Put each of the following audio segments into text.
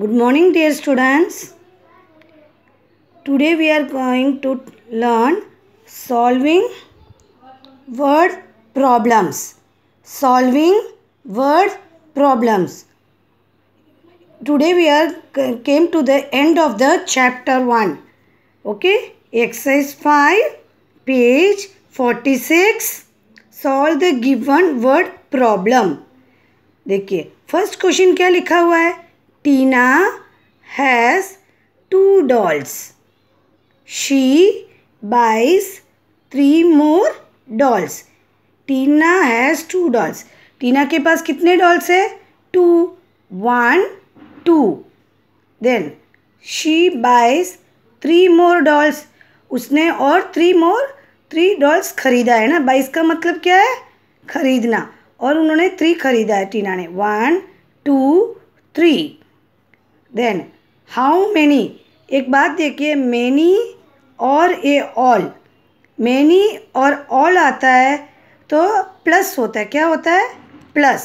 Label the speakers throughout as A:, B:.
A: good morning dear students today we are going to learn solving word problems solving word problems today we are came to the end of the chapter 1 okay exercise 5 page 46 solve the given word problem देखिए first question क्या लिखा हुआ है Tina has two dolls. She buys three more dolls. Tina has two dolls. Tina के पास कितने dolls है Two. One, two. Then she buys three more dolls. उसने और three more three dolls खरीदा है ना बाईस का मतलब क्या है खरीदना और उन्होंने three खरीदा है टीना ने One. Two. Three. Then how many एक बात देखिए मैनी और ए ऑल मैनी और ऑल आता है तो प्लस होता है क्या होता है प्लस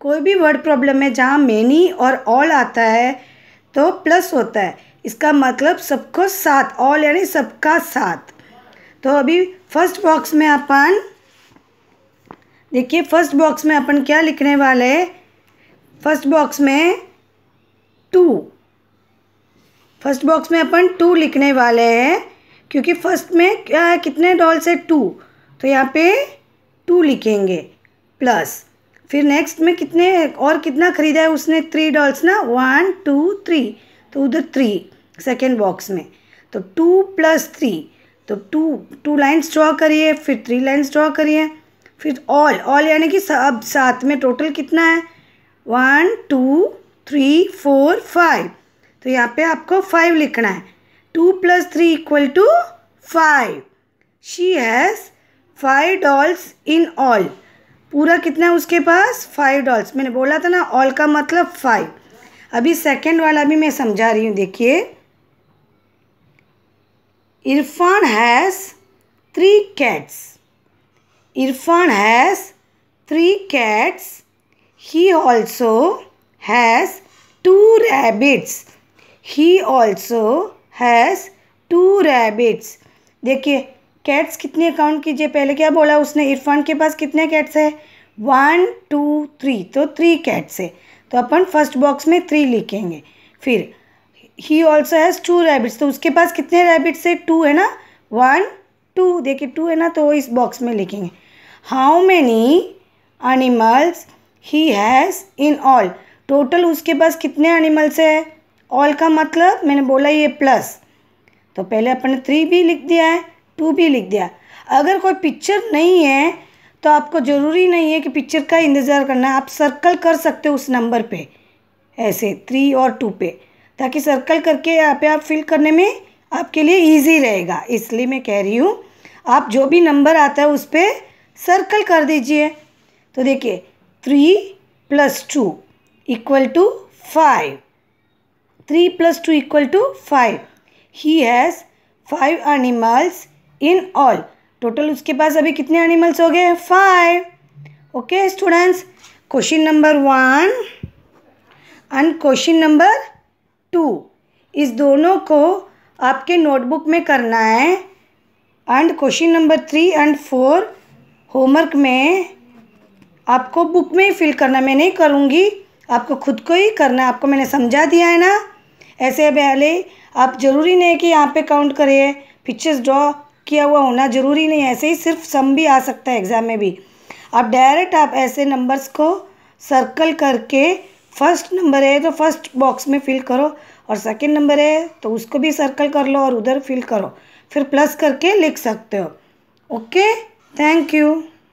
A: कोई भी वर्ड प्रॉब्लम है जहाँ मैनी और ऑल आता है तो प्लस होता है इसका मतलब सबको साथ ऑल यानी सबका साथ तो अभी फर्स्ट बॉक्स में अपन देखिए फर्स्ट बॉक्स में अपन क्या लिखने वाले हैं फर्स्ट बॉक्स में टू फर्स्ट बॉक्स में अपन टू लिखने वाले हैं क्योंकि फर्स्ट में क्या है कितने डॉल्स है टू तो यहाँ पे टू लिखेंगे प्लस फिर नेक्स्ट में कितने और कितना खरीदा है उसने थ्री डॉल्स ना वन टू थ्री तो उधर थ्री सेकेंड बॉक्स में तो टू प्लस थ्री तो टू टू लाइन्स ड्रॉ करिए फिर थ्री लाइन्स ड्रॉ करिए फिर ऑल ऑल यानी कि अब साथ में टोटल कितना है one two three four five तो यहाँ पे आपको फाइव लिखना है two plus three equal to five she has five dolls in all पूरा कितना है उसके पास फाइव डॉल्स मैंने बोला था ना ऑल का मतलब फाइव अभी सेकेंड वाला भी मैं समझा रही हूँ देखिए Irfan has three cats Irfan has three cats he also has two rabbits. He also has two rabbits. देखिए कैट्स कितने काउंट कीजिए पहले क्या बोला उसने इरफान के पास कितने कैट्स है वन टू थ्री तो थ्री कैट्स है तो अपन फर्स्ट बॉक्स में थ्री लिखेंगे फिर he also has two rabbits तो उसके पास कितने रैबिट्स है टू है ना वन टू देखिए टू है ना तो इस बॉक्स में लिखेंगे how many animals he has in all total उसके पास कितने एनिमल्स है ऑल का मतलब मैंने बोला ये प्लस तो पहले अपन ने थ्री भी लिख दिया है टू भी लिख दिया अगर कोई पिक्चर नहीं है तो आपको ज़रूरी नहीं है कि पिक्चर का इंतज़ार करना आप सर्कल कर सकते हो उस नंबर पे ऐसे थ्री और टू पे ताकि सर्कल करके यहाँ पे आप फिल करने में आपके लिए इजी रहेगा इसलिए मैं कह रही हूँ आप जो भी नंबर आता है उस पर सर्कल कर दीजिए तो देखिए three plus two equal to 5. 3 plus 2 equal to 5. He has 5 animals in all. Total उसके पास अभी कितने एनिमल्स हो गए five okay students question number one and question number two इस दोनों को आपके नोटबुक में करना है and question number three and four homework में आपको बुक में ही फिल करना मैं नहीं करूँगी आपको खुद को ही करना है आपको मैंने समझा दिया है ना ऐसे पहले आप ज़रूरी नहीं है कि यहाँ पे काउंट करिए पिक्चर्स ड्रॉ किया हुआ होना ज़रूरी नहीं है ऐसे ही सिर्फ सम भी आ सकता है एग्ज़ाम में भी आप डायरेक्ट आप ऐसे नंबर्स को सर्कल करके फर्स्ट नंबर है तो फर्स्ट बॉक्स में फिल करो और सेकंड नंबर है तो उसको भी सर्कल कर लो और उधर फिल करो फिर प्लस करके लिख सकते हो ओके थैंक यू